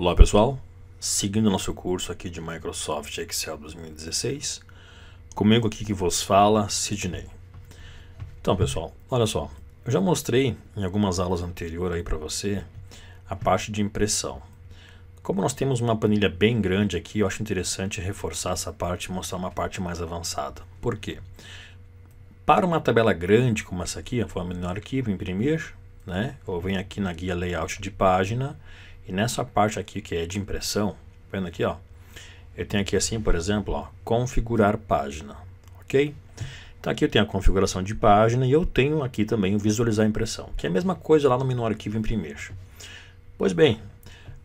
Olá pessoal, seguindo nosso curso aqui de Microsoft Excel 2016, comigo aqui que vos fala, Sidney. Então pessoal, olha só, eu já mostrei em algumas aulas anteriores aí para você a parte de impressão. Como nós temos uma planilha bem grande aqui, eu acho interessante reforçar essa parte e mostrar uma parte mais avançada. Por quê? Para uma tabela grande como essa aqui, a forma menor arquivo, imprimir, né? Eu venho aqui na guia layout de página, e nessa parte aqui que é de impressão, tá vendo aqui, ó, eu tenho aqui assim, por exemplo, ó, configurar página, ok? Então aqui eu tenho a configuração de página e eu tenho aqui também o visualizar impressão, que é a mesma coisa lá no menu arquivo imprimir. Pois bem,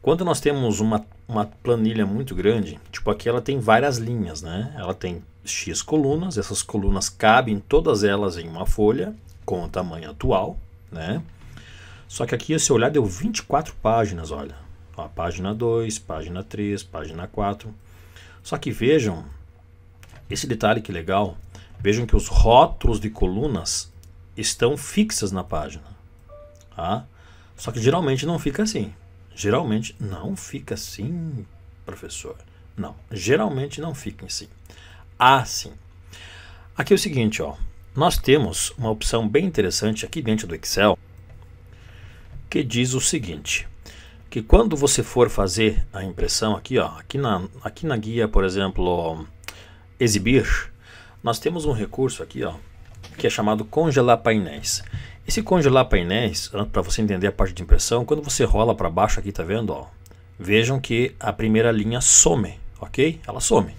quando nós temos uma, uma planilha muito grande, tipo aqui ela tem várias linhas, né? Ela tem X colunas, essas colunas cabem todas elas em uma folha com o tamanho atual, né? Só que aqui, se olhar, deu 24 páginas, olha. Ó, página 2, página 3, página 4. Só que vejam esse detalhe que legal. Vejam que os rótulos de colunas estão fixas na página. Tá? Só que geralmente não fica assim. Geralmente não fica assim, professor. Não, geralmente não fica assim. Ah, sim. Aqui é o seguinte, ó. Nós temos uma opção bem interessante aqui dentro do Excel que diz o seguinte: que quando você for fazer a impressão aqui, ó, aqui na, aqui na guia, por exemplo, exibir, nós temos um recurso aqui, ó, que é chamado congelar painéis. Esse congelar painéis, para você entender a parte de impressão, quando você rola para baixo aqui, tá vendo, ó, vejam que a primeira linha some, ok? Ela some.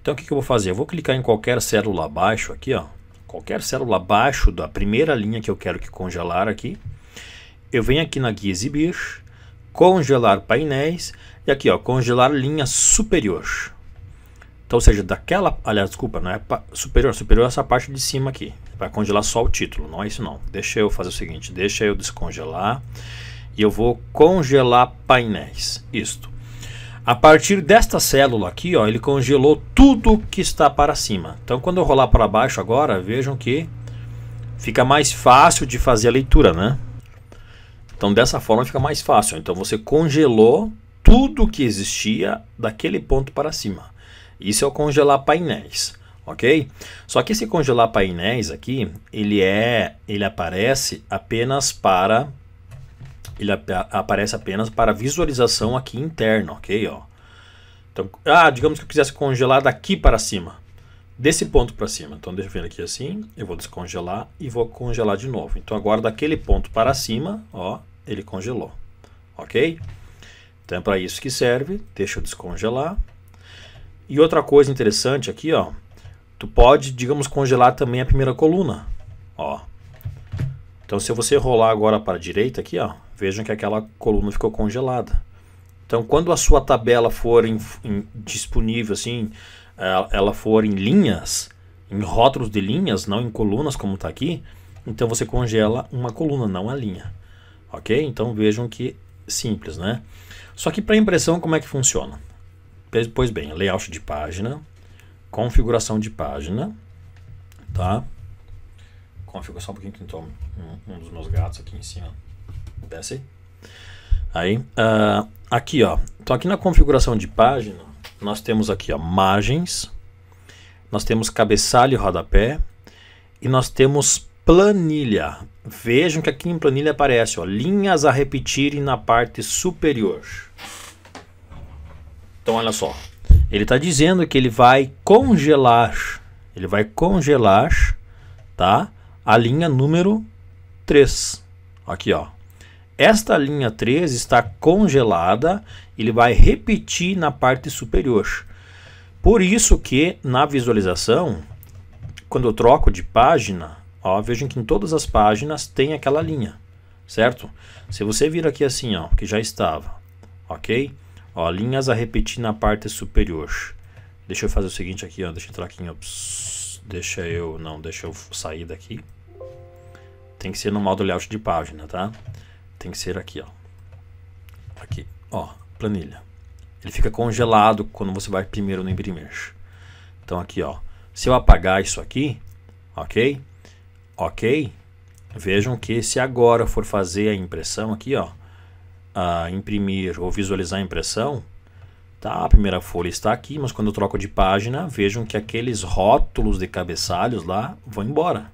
Então o que, que eu vou fazer? Eu vou clicar em qualquer célula abaixo aqui, ó, qualquer célula abaixo da primeira linha que eu quero que congelar aqui, eu venho aqui na guia exibir, congelar painéis e aqui ó, congelar linha superior. Então, ou seja, daquela, aliás, desculpa, não é superior, superior é essa parte de cima aqui. Vai congelar só o título, não é isso não. Deixa eu fazer o seguinte, deixa eu descongelar e eu vou congelar painéis. Isto. A partir desta célula aqui, ó, ele congelou tudo que está para cima. Então, quando eu rolar para baixo agora, vejam que fica mais fácil de fazer a leitura, né? Então dessa forma fica mais fácil. Então você congelou tudo que existia daquele ponto para cima. Isso é o congelar painéis, ok? Só que esse congelar painéis aqui, ele é, ele aparece apenas para, ele ap aparece apenas para visualização aqui interna, ok? Ó. Então, ah, digamos que eu quisesse congelar daqui para cima, desse ponto para cima. Então deixa eu ver aqui assim, eu vou descongelar e vou congelar de novo. Então agora daquele ponto para cima, ó, ele congelou, ok? Então é para isso que serve, deixa eu descongelar. E outra coisa interessante aqui, ó, tu pode, digamos, congelar também a primeira coluna, ó. Então se você rolar agora para a direita aqui, ó, vejam que aquela coluna ficou congelada. Então quando a sua tabela for em, em, disponível assim, é, ela for em linhas, em rótulos de linhas, não em colunas como está aqui, então você congela uma coluna, não a linha. Ok? Então vejam que simples, né? Só que para impressão, como é que funciona? Pois bem, layout de página, configuração de página, tá? Configuração, um pouquinho que entrou um, um dos meus gatos aqui em cima. Desce aí. Aí, uh, aqui ó, então aqui na configuração de página, nós temos aqui ó, margens, nós temos cabeçalho e rodapé, e nós temos planilha. Vejam que aqui em planilha aparece ó, linhas a repetirem na parte superior. Então olha só, ele está dizendo que ele vai congelar, ele vai congelar, tá? A linha número 3. Aqui, ó. Esta linha 3 está congelada, ele vai repetir na parte superior. Por isso que na visualização, quando eu troco de página, Ó, vejam que em todas as páginas tem aquela linha, certo? Se você vir aqui assim, ó, que já estava, ok? Ó, linhas a repetir na parte superior. Deixa eu fazer o seguinte aqui, ó, deixa eu entrar aqui deixa eu, não, deixa eu sair daqui. Tem que ser no modo layout de página, tá? Tem que ser aqui, ó. Aqui, ó, planilha. Ele fica congelado quando você vai primeiro no imprimir. Então aqui, ó, se eu apagar isso aqui, ok? ok? Vejam que se agora for fazer a impressão aqui, ó, a imprimir ou visualizar a impressão, tá? A primeira folha está aqui, mas quando eu troco de página, vejam que aqueles rótulos de cabeçalhos lá vão embora.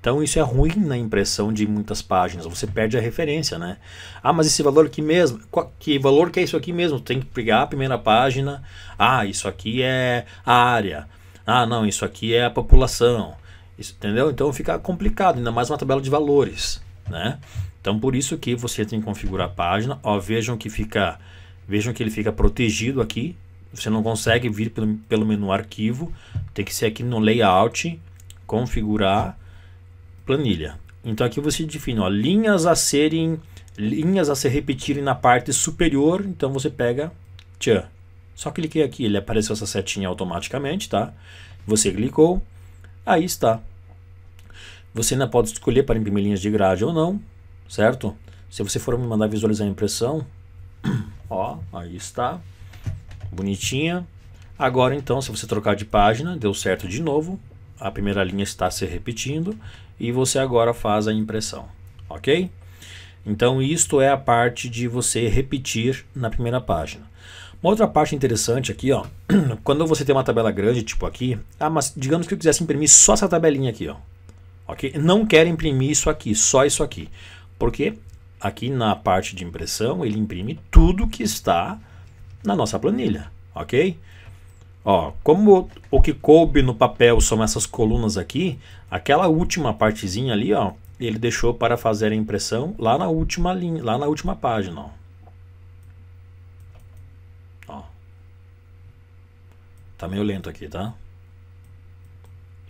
Então isso é ruim na impressão de muitas páginas, você perde a referência, né? Ah, mas esse valor aqui mesmo, que valor que é isso aqui mesmo? Tem que pegar a primeira página. Ah, isso aqui é a área. Ah, não, isso aqui é a população. Isso, entendeu? Então fica complicado, ainda mais uma tabela de valores, né? Então por isso que você tem que configurar a página. Ó, vejam que fica, vejam que ele fica protegido aqui. Você não consegue vir pelo, pelo menu arquivo, tem que ser aqui no layout, configurar planilha. Então aqui você define, ó, linhas a serem linhas a se repetirem na parte superior, então você pega tchan. Só cliquei aqui, ele apareceu essa setinha automaticamente, tá? Você clicou, aí está. Você ainda pode escolher para imprimir linhas de grade ou não, certo? Se você for me mandar visualizar a impressão, ó, aí está, bonitinha. Agora então, se você trocar de página, deu certo de novo, a primeira linha está se repetindo e você agora faz a impressão, ok? Então, isto é a parte de você repetir na primeira página. Uma outra parte interessante aqui, ó, quando você tem uma tabela grande, tipo aqui, ah, mas digamos que eu quisesse imprimir só essa tabelinha aqui, ó, ok? Não quero imprimir isso aqui, só isso aqui, porque aqui na parte de impressão ele imprime tudo que está na nossa planilha, ok? Ó, como o que coube no papel são essas colunas aqui, aquela última partezinha ali, ó, ele deixou para fazer a impressão lá na última linha, lá na última página, ó. Tá meio lento aqui, tá?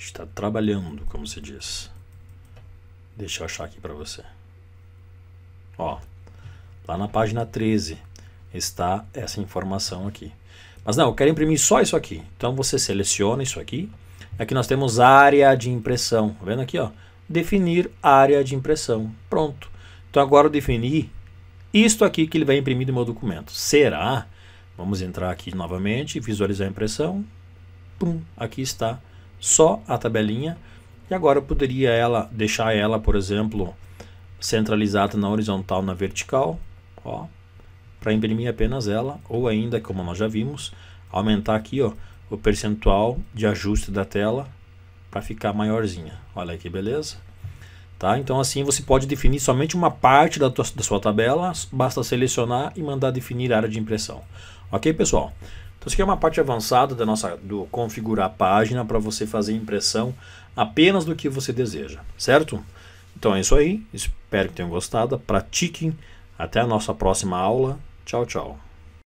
Está trabalhando, como se diz. Deixa eu achar aqui para você. Ó, lá na página 13 está essa informação aqui. Mas não, eu quero imprimir só isso aqui. Então você seleciona isso aqui. Aqui nós temos área de impressão. Tá vendo aqui, ó? Definir área de impressão. Pronto. Então agora eu defini isto aqui que ele vai imprimir do meu documento. Será? Vamos entrar aqui novamente, visualizar a impressão. Pum, aqui está só a tabelinha e agora eu poderia ela deixar ela, por exemplo, centralizada na horizontal, na vertical, ó, para imprimir apenas ela, ou ainda, como nós já vimos, aumentar aqui, ó, o percentual de ajuste da tela para ficar maiorzinha. Olha que beleza. Tá? Então assim você pode definir somente uma parte da, tua, da sua tabela, basta selecionar e mandar definir a área de impressão. Ok pessoal? Então, isso aqui é uma parte avançada da nossa, do configurar a página para você fazer impressão apenas do que você deseja, certo? Então é isso aí, espero que tenham gostado, pratiquem, até a nossa próxima aula, tchau, tchau.